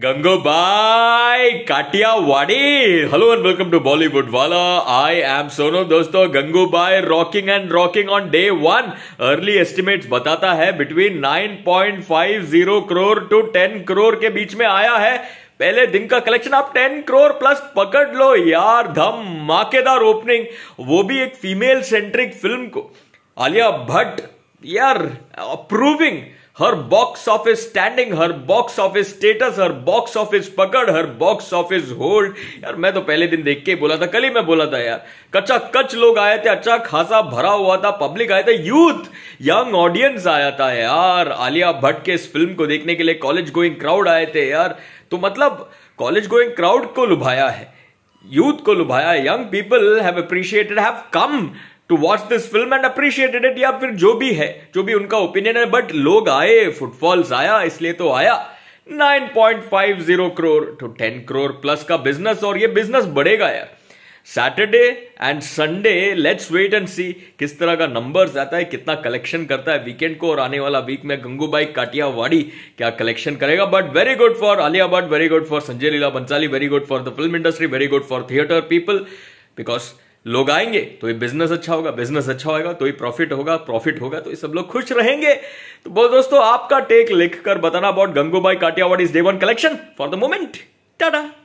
गंगोबाई Kathiawadi hello and welcome to Bollywood वाला I am Sonu दोस्तों बाई rocking and rocking on day one early estimates बताता है बिटवीन 9.50 करोड़ टू 10 करोड़ के बीच में आया है पहले दिन का कलेक्शन आप 10 करोर प्लस पकड़ लो यार धमाकेदार ओपनिंग वो भी एक फीमेल सेंट्रिक फिल्म को आलिया भट्ट यार अप्रूविंग हर बॉक्स ऑफिस स्टैंडिंग हर बॉक्स ऑफिस स्टेटस हर बॉक्स ऑफिस पकड़ हर बॉक्स ऑफिस होल्ड यार मैं तो पहले दिन देख के बोला था कल ही मैं बोला था यार कच्चा कच लोग आए थे अच्छा खासा भरा हुआ था पब्लिक आया था यूथ यंग ऑडियंस आया था यार आलिया भट्ट के इस फिल्म को देखने के लिए कॉलेज गोइंग क्राउड आए थे यार तो मतलब कॉलेज गोइंग क्राउड को लुभाया है यूथ को लुभाया young people have appreciated have come to watch this film and appreciated it या फिर जो भी है जो भी उनका ओपिनियन है बट लोग आए फुटफॉल्स आया इसलिए तो आया 9.50 करोड़ टू 10 करोड़ प्लस का बिजनेस और ये बिजनेस बढ़ेगा यार Saturday and Sunday let's wait and see किस तरह का नंबर्स आता है कितना कलेक्शन करता है वीकेंड को और आने वाला वीक में गंगूबाई काटियावाड़ी क्या कलेक्शन करेगा but very good for Alia Bhatt very good for Sanjay Leela Bhansali very good for the film industry very good for theatre people because लोग आएंगे तो ये बिजनेस अच्छा होगा बिजनेस अच्छा होगा तो ये प्रॉफिट होगा प्रॉफिट होगा तो ये सब लोग खुश रहेंगे तो बोल दोस्तों आपका टेक लिखकर बताना about Gangubai Kathiawad is day one collection for the moment Tata